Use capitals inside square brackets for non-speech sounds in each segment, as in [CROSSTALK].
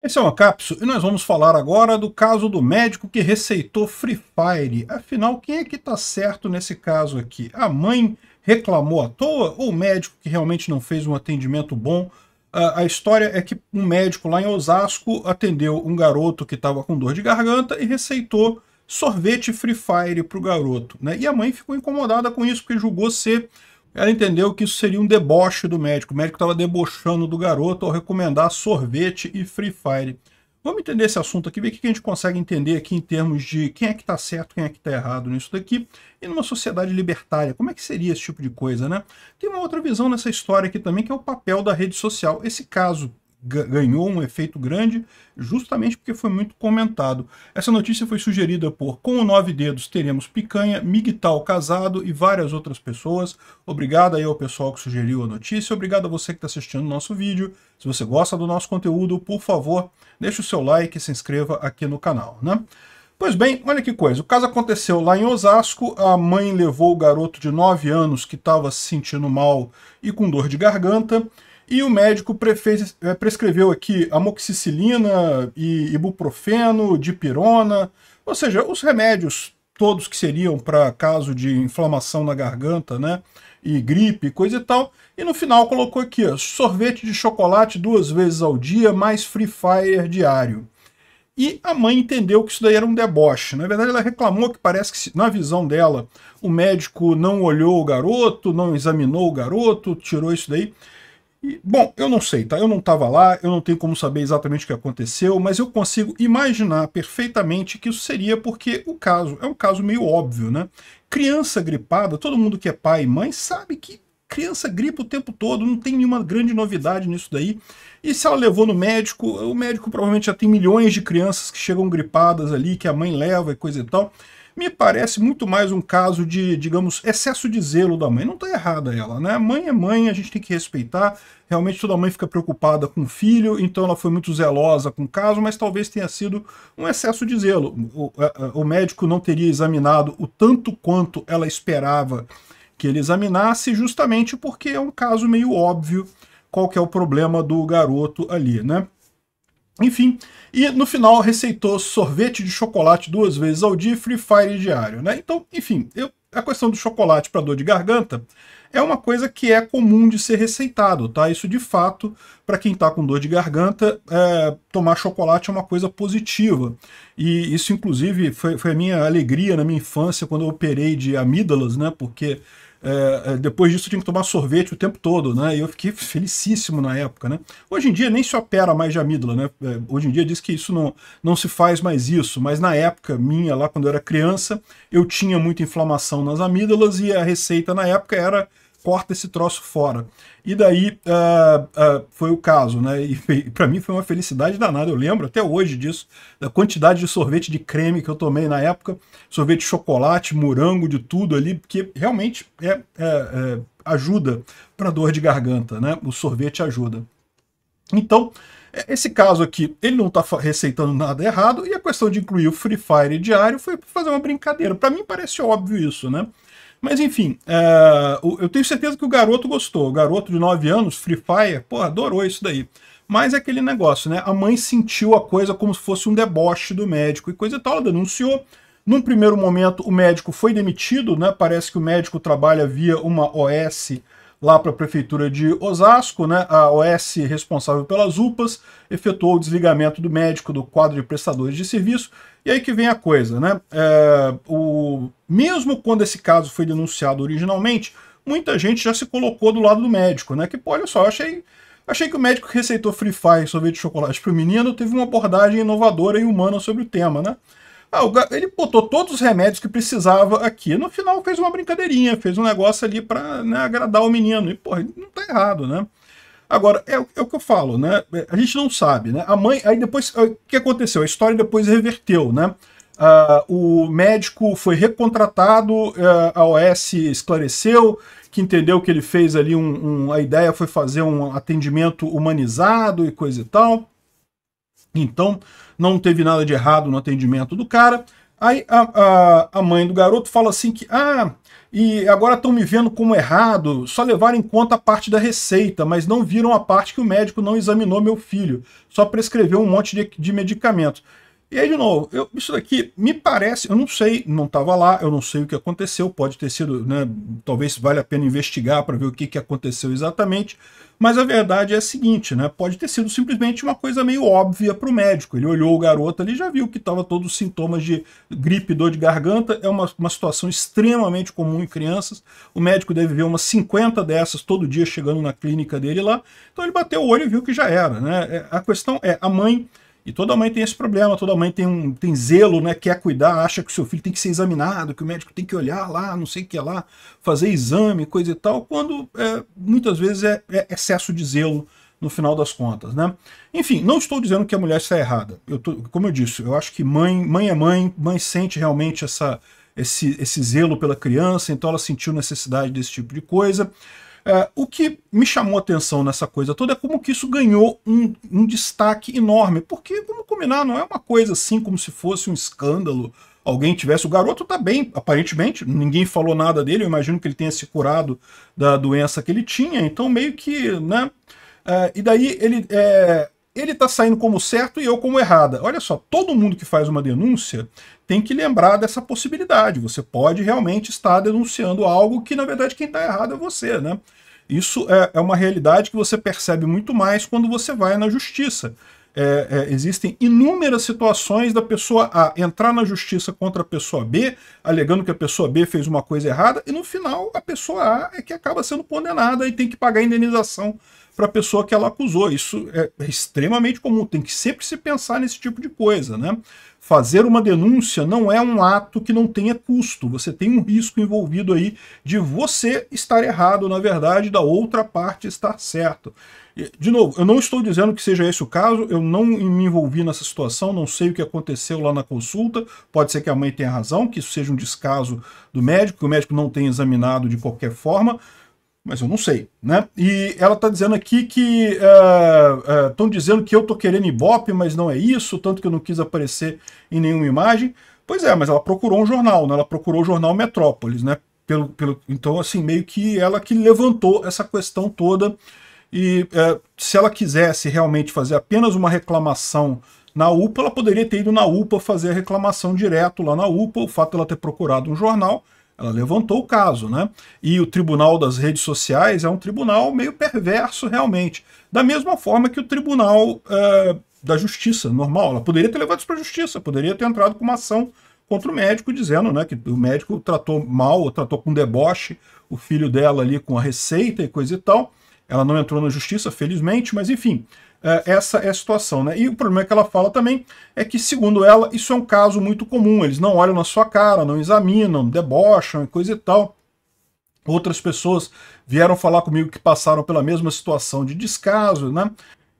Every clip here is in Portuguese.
Esse é o Capso e nós vamos falar agora do caso do médico que receitou Free Fire. Afinal, quem é que está certo nesse caso aqui? A mãe reclamou à toa ou o médico que realmente não fez um atendimento bom? Ah, a história é que um médico lá em Osasco atendeu um garoto que estava com dor de garganta e receitou sorvete Free Fire para o garoto. Né? E a mãe ficou incomodada com isso, porque julgou ser ela entendeu que isso seria um deboche do médico. O médico estava debochando do garoto ao recomendar sorvete e Free Fire. Vamos entender esse assunto aqui, ver o que a gente consegue entender aqui em termos de quem é que está certo, quem é que está errado nisso daqui, e numa sociedade libertária, como é que seria esse tipo de coisa, né? Tem uma outra visão nessa história aqui também, que é o papel da rede social. Esse caso ganhou um efeito grande justamente porque foi muito comentado. Essa notícia foi sugerida por Com o Nove Dedos teremos Picanha, Miguel Casado e várias outras pessoas. Obrigado aí ao pessoal que sugeriu a notícia, obrigado a você que está assistindo o nosso vídeo. Se você gosta do nosso conteúdo, por favor, deixe o seu like e se inscreva aqui no canal, né? Pois bem, olha que coisa, o caso aconteceu lá em Osasco, a mãe levou o garoto de 9 anos que estava se sentindo mal e com dor de garganta, e o médico prefez, eh, prescreveu aqui amoxicilina e ibuprofeno, dipirona, ou seja, os remédios todos que seriam para caso de inflamação na garganta, né? E gripe, coisa e tal. E no final colocou aqui, ó, sorvete de chocolate duas vezes ao dia, mais Free Fire diário. E a mãe entendeu que isso daí era um deboche. Na verdade, ela reclamou que parece que, na visão dela, o médico não olhou o garoto, não examinou o garoto, tirou isso daí. E, bom, eu não sei, tá? Eu não estava lá, eu não tenho como saber exatamente o que aconteceu, mas eu consigo imaginar perfeitamente que isso seria porque o caso é um caso meio óbvio, né? Criança gripada, todo mundo que é pai e mãe sabe que criança gripa o tempo todo, não tem nenhuma grande novidade nisso daí. E se ela levou no médico, o médico provavelmente já tem milhões de crianças que chegam gripadas ali, que a mãe leva e coisa e tal me parece muito mais um caso de, digamos, excesso de zelo da mãe. Não está errada ela, né? Mãe é mãe, a gente tem que respeitar. Realmente toda mãe fica preocupada com o filho, então ela foi muito zelosa com o caso, mas talvez tenha sido um excesso de zelo. O, o médico não teria examinado o tanto quanto ela esperava que ele examinasse, justamente porque é um caso meio óbvio qual que é o problema do garoto ali, né? Enfim, e no final receitou sorvete de chocolate duas vezes ao dia e Free Fire diário, né? Então, enfim, eu, a questão do chocolate para dor de garganta é uma coisa que é comum de ser receitado, tá? Isso de fato, para quem está com dor de garganta, é, tomar chocolate é uma coisa positiva. E isso, inclusive, foi, foi a minha alegria na minha infância quando eu operei de amígdalas, né? Porque é, é, depois disso tinha que tomar sorvete o tempo todo, né? E eu fiquei felicíssimo na época, né? Hoje em dia nem se opera mais de amígdala, né? É, hoje em dia diz que isso não, não se faz mais isso, mas na época minha, lá quando eu era criança, eu tinha muita inflamação nas amígdalas e a receita na época era corta esse troço fora. E daí uh, uh, foi o caso, né? E, [LAUGHS] para mim foi uma felicidade danada. Eu lembro até hoje disso, da quantidade de sorvete de creme que eu tomei na época, sorvete de chocolate, morango, de tudo ali, porque realmente é, é, é ajuda para dor de garganta, né? O sorvete ajuda. Então, é, esse caso aqui, ele não está receitando nada errado, e a questão de incluir o Free Fire diário foi fazer uma brincadeira. Para mim parece óbvio isso, né? Mas enfim, é, eu tenho certeza que o garoto gostou. O garoto de 9 anos, Free Fire, pô, adorou isso daí. Mas é aquele negócio, né? A mãe sentiu a coisa como se fosse um deboche do médico e coisa e tal. Ela denunciou. Num primeiro momento, o médico foi demitido, né? Parece que o médico trabalha via uma OS lá para a Prefeitura de Osasco, né? A OS responsável pelas UPAs efetuou o desligamento do médico do quadro de prestadores de serviço. E aí que vem a coisa, né? É, o, mesmo quando esse caso foi denunciado originalmente, muita gente já se colocou do lado do médico, né? Que, pô, olha só, eu achei. Achei que o médico que receitou Free Fire sorvete de chocolate para o menino teve uma abordagem inovadora e humana sobre o tema, né? Ah, ele botou todos os remédios que precisava aqui. No final fez uma brincadeirinha, fez um negócio ali para né, agradar o menino. E, porra, não tá errado, né? Agora, é, é, o que eu falo, né? É, a gente não sabe, né? A mãe. Aí depois. É, o que aconteceu? A história depois reverteu, né? Ah, o médico foi recontratado, é, a OS esclareceu que entendeu que ele fez ali um, um. A ideia foi fazer um atendimento humanizado e coisa e tal. Então, não teve nada de errado no atendimento do cara. Aí a, a, a mãe do garoto fala assim que, ah, e agora estão me vendo como errado, só levaram em conta a parte da receita, mas não viram a parte que o médico não examinou meu filho, só prescreveu um monte de, de medicamento. E aí, de novo, eu, isso daqui me parece, eu não sei, não estava lá, eu não sei o que aconteceu, pode ter sido, né, talvez valha a pena investigar para ver o que, que aconteceu exatamente, mas a verdade é a seguinte, né, pode ter sido simplesmente uma coisa meio óbvia para o médico, ele olhou o garoto ali, já viu que estava todos os sintomas de gripe, dor de garganta, é uma, uma situação extremamente comum em crianças, o médico deve ver umas 50 dessas todo dia chegando na clínica dele lá, então ele bateu o olho e viu que já era, né, é, a questão é, a mãe e toda mãe tem esse problema, toda mãe tem, um, tem zelo, né? Quer cuidar, acha que o seu filho tem que ser examinado, que o médico tem que olhar lá, não sei o que lá, fazer exame, coisa e tal, quando é, muitas vezes é, é excesso de zelo no final das contas, né? Enfim, não estou dizendo que a mulher está errada. Eu tô, como eu disse, eu acho que mãe, mãe é mãe, mãe sente realmente essa, esse, esse zelo pela criança, então ela sentiu necessidade desse tipo de coisa. É, o que me chamou atenção nessa coisa toda é como que isso ganhou um, um, destaque enorme, porque, vamos combinar, não é uma coisa assim como se fosse um escândalo, alguém tivesse... O garoto tá bem, aparentemente, ninguém falou nada dele, eu imagino que ele tenha se curado da doença que ele tinha, então meio que, né... É, e daí ele... É, ele está saindo como certo e eu como errada. Olha só, todo mundo que faz uma denúncia tem que lembrar dessa possibilidade. Você pode realmente estar denunciando algo que, na verdade, quem está errado é você, né? Isso é, é, uma realidade que você percebe muito mais quando você vai na justiça é, é, existem inúmeras situações da pessoa A entrar na justiça contra a pessoa B, alegando que a pessoa B fez uma coisa errada, e no final a pessoa A é que acaba sendo condenada e tem que pagar a indenização para a pessoa que ela acusou. Isso é extremamente comum, tem que sempre se pensar nesse tipo de coisa, né? Fazer uma denúncia não é um ato que não tenha custo. Você tem um risco envolvido aí de você estar errado, na verdade, da outra parte estar certo. De novo, eu não estou dizendo que seja esse o caso, eu não me envolvi nessa situação, não sei o que aconteceu lá na consulta, pode ser que a mãe tenha razão, que isso seja um descaso do médico, que o médico não tenha examinado de qualquer forma, mas eu não sei, né? E ela está dizendo aqui que estão é, é, uh, uh, dizendo que eu tô querendo ibope, mas não é isso, tanto que eu não quis aparecer em nenhuma imagem. Pois é, mas ela procurou um jornal, né? Ela procurou o jornal Metrópolis, né? Pelo, pelo, então, assim, meio que ela que levantou essa questão toda e é, se ela quisesse realmente fazer apenas uma reclamação na UPA, ela poderia ter ido na UPA fazer a reclamação direto lá na UPA, o fato de ela ter procurado um jornal ela levantou o caso, né? E o Tribunal das Redes Sociais é um tribunal meio perverso, realmente. Da mesma forma que o Tribunal é, da Justiça, normal. Ela poderia ter levado isso para a Justiça, poderia ter entrado com uma ação contra o médico, dizendo né, que o médico tratou mal, tratou com deboche o filho dela ali com a receita e coisa e tal. Ela não entrou na Justiça, felizmente, mas enfim. É, essa é a situação. Né? E o problema que ela fala também é que, segundo ela, isso é um caso muito comum. Eles não olham na sua cara, não examinam, debocham, coisa e tal. Outras pessoas vieram falar comigo que passaram pela mesma situação de descaso, né?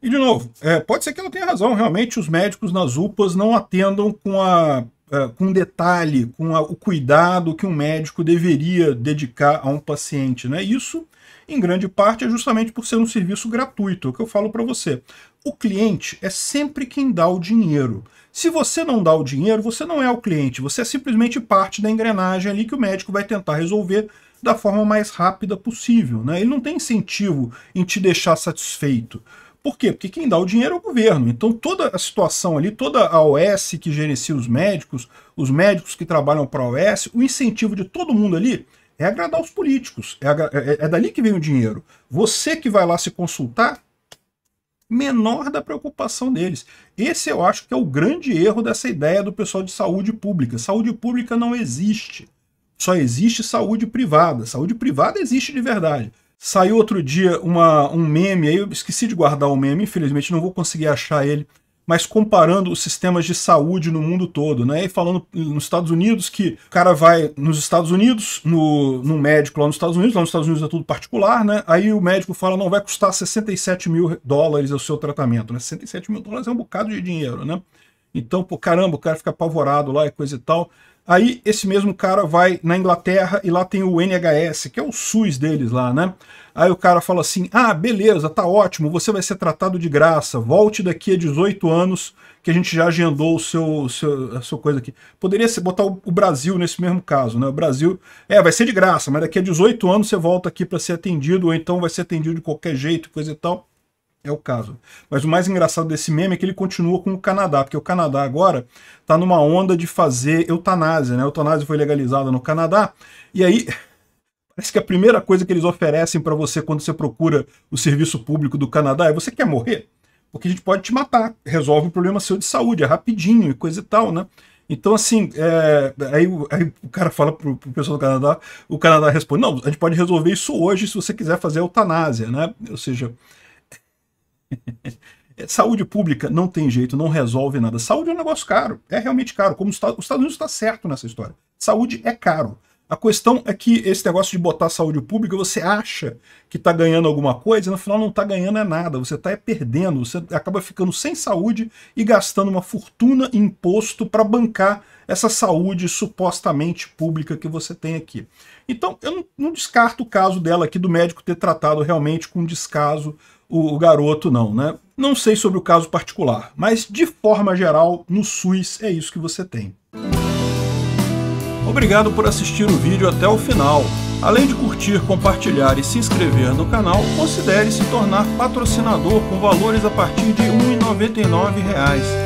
E, de novo, é, pode ser que ela tenha razão. Realmente, os médicos nas UPAs não atendam com, a, é, com detalhe, com a, o cuidado que um médico deveria dedicar a um paciente, né? Isso em grande parte é justamente por ser um serviço gratuito, é o que eu falo para você. O cliente é sempre quem dá o dinheiro. Se você não dá o dinheiro, você não é o cliente, você é simplesmente parte da engrenagem ali que o médico vai tentar resolver da forma mais rápida possível. Né? Ele não tem incentivo em te deixar satisfeito. Por quê? Porque quem dá o dinheiro é o governo. Então toda a situação ali, toda a OS que gerencia os médicos, os médicos que trabalham para a OS, o incentivo de todo mundo ali é agradar os políticos. É, é, é, dali que vem o dinheiro. Você que vai lá se consultar, menor da preocupação deles. Esse eu acho que é o grande erro dessa ideia do pessoal de saúde pública. Saúde pública não existe. Só existe saúde privada. Saúde privada existe de verdade. Saiu outro dia uma, um meme, aí eu esqueci de guardar o um meme, infelizmente não vou conseguir achar ele mas comparando os sistemas de saúde no mundo todo, né? E falando nos Estados Unidos que o cara vai nos Estados Unidos, no, no médico lá nos Estados Unidos, lá nos Estados Unidos é tudo particular, né? Aí o médico fala, não, vai custar 67 mil dólares o seu tratamento, né? 67 mil dólares é um bocado de dinheiro, né? Então, pô, caramba, o cara fica apavorado lá e coisa e tal. Aí esse mesmo cara vai na Inglaterra e lá tem o NHS, que é o SUS deles lá, né? Aí o cara fala assim: "Ah, beleza, tá ótimo, você vai ser tratado de graça. Volte daqui a 18 anos que a gente já agendou o seu, seu a sua coisa aqui". Poderia ser botar o, o Brasil nesse mesmo caso, né? O Brasil, é, vai ser de graça, mas daqui a 18 anos você volta aqui para ser atendido ou então vai ser atendido de qualquer jeito, coisa e tal é o caso. Mas o mais engraçado desse meme é que ele continua com o Canadá, porque o Canadá agora está numa onda de fazer eutanásia, né? A eutanásia foi legalizada no Canadá, e aí [LAUGHS] parece que a primeira coisa que eles oferecem para você quando você procura o serviço público do Canadá é você quer morrer? Porque a gente pode te matar, resolve o problema seu de saúde, é rapidinho e coisa e tal, né? Então, assim, é, aí, aí, o cara fala pro, pro pessoal do Canadá, o Canadá responde, não, a gente pode resolver isso hoje se você quiser fazer eutanásia, né? Ou seja, [LAUGHS] É, saúde pública não tem jeito, não resolve nada. Saúde é um negócio caro, é realmente caro. Como os Estados Unidos está certo nessa história. Saúde é caro. A questão é que esse negócio de botar saúde pública, você acha que está ganhando alguma coisa, no final não está ganhando é nada, você está é perdendo, você acaba ficando sem saúde e gastando uma fortuna em imposto para bancar essa saúde supostamente pública que você tem aqui. Então, eu não, não descarto o caso dela aqui do médico ter tratado realmente com descaso o, o garoto não, né? Não sei sobre o caso particular, mas de forma geral, no SUS é isso que você tem. Obrigado por assistir o vídeo até o final. Além de curtir, compartilhar e se inscrever no canal, considere se tornar patrocinador com valores a partir de R$ 1,99